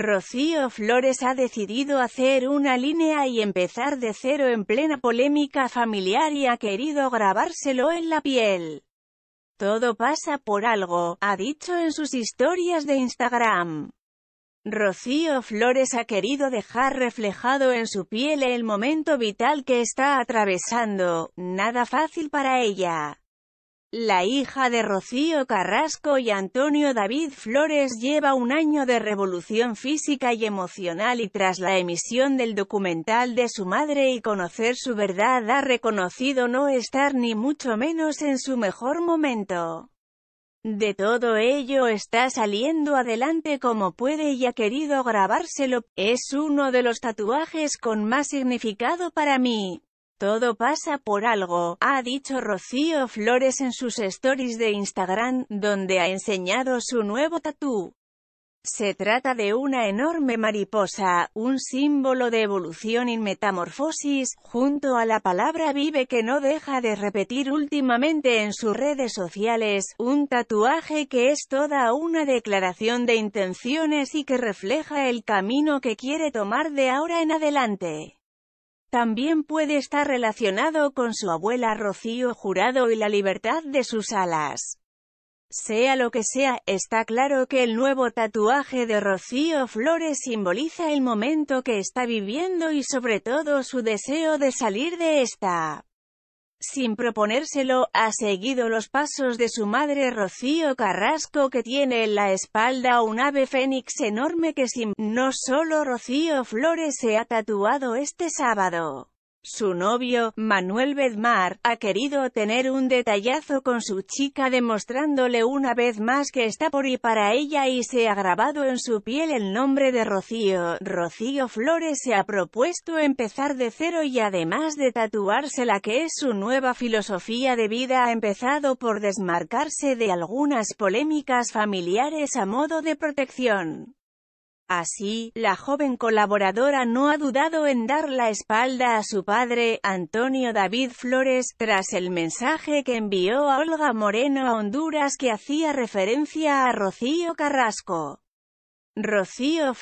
Rocío Flores ha decidido hacer una línea y empezar de cero en plena polémica familiar y ha querido grabárselo en la piel. Todo pasa por algo, ha dicho en sus historias de Instagram. Rocío Flores ha querido dejar reflejado en su piel el momento vital que está atravesando, nada fácil para ella. La hija de Rocío Carrasco y Antonio David Flores lleva un año de revolución física y emocional y tras la emisión del documental de su madre y conocer su verdad ha reconocido no estar ni mucho menos en su mejor momento. De todo ello está saliendo adelante como puede y ha querido grabárselo, es uno de los tatuajes con más significado para mí, todo pasa por algo, ha dicho Rocío Flores en sus stories de Instagram, donde ha enseñado su nuevo tatú. Se trata de una enorme mariposa, un símbolo de evolución y metamorfosis, junto a la palabra vive que no deja de repetir últimamente en sus redes sociales, un tatuaje que es toda una declaración de intenciones y que refleja el camino que quiere tomar de ahora en adelante. También puede estar relacionado con su abuela Rocío Jurado y la libertad de sus alas. Sea lo que sea, está claro que el nuevo tatuaje de Rocío Flores simboliza el momento que está viviendo y sobre todo su deseo de salir de esta. Sin proponérselo, ha seguido los pasos de su madre Rocío Carrasco que tiene en la espalda un ave fénix enorme que sin... No solo Rocío Flores se ha tatuado este sábado. Su novio, Manuel Bedmar, ha querido tener un detallazo con su chica demostrándole una vez más que está por y para ella y se ha grabado en su piel el nombre de Rocío. Rocío Flores se ha propuesto empezar de cero y además de tatuarse la que es su nueva filosofía de vida ha empezado por desmarcarse de algunas polémicas familiares a modo de protección. Así, la joven colaboradora no ha dudado en dar la espalda a su padre, Antonio David Flores, tras el mensaje que envió a Olga Moreno a Honduras que hacía referencia a Rocío Carrasco. Rocío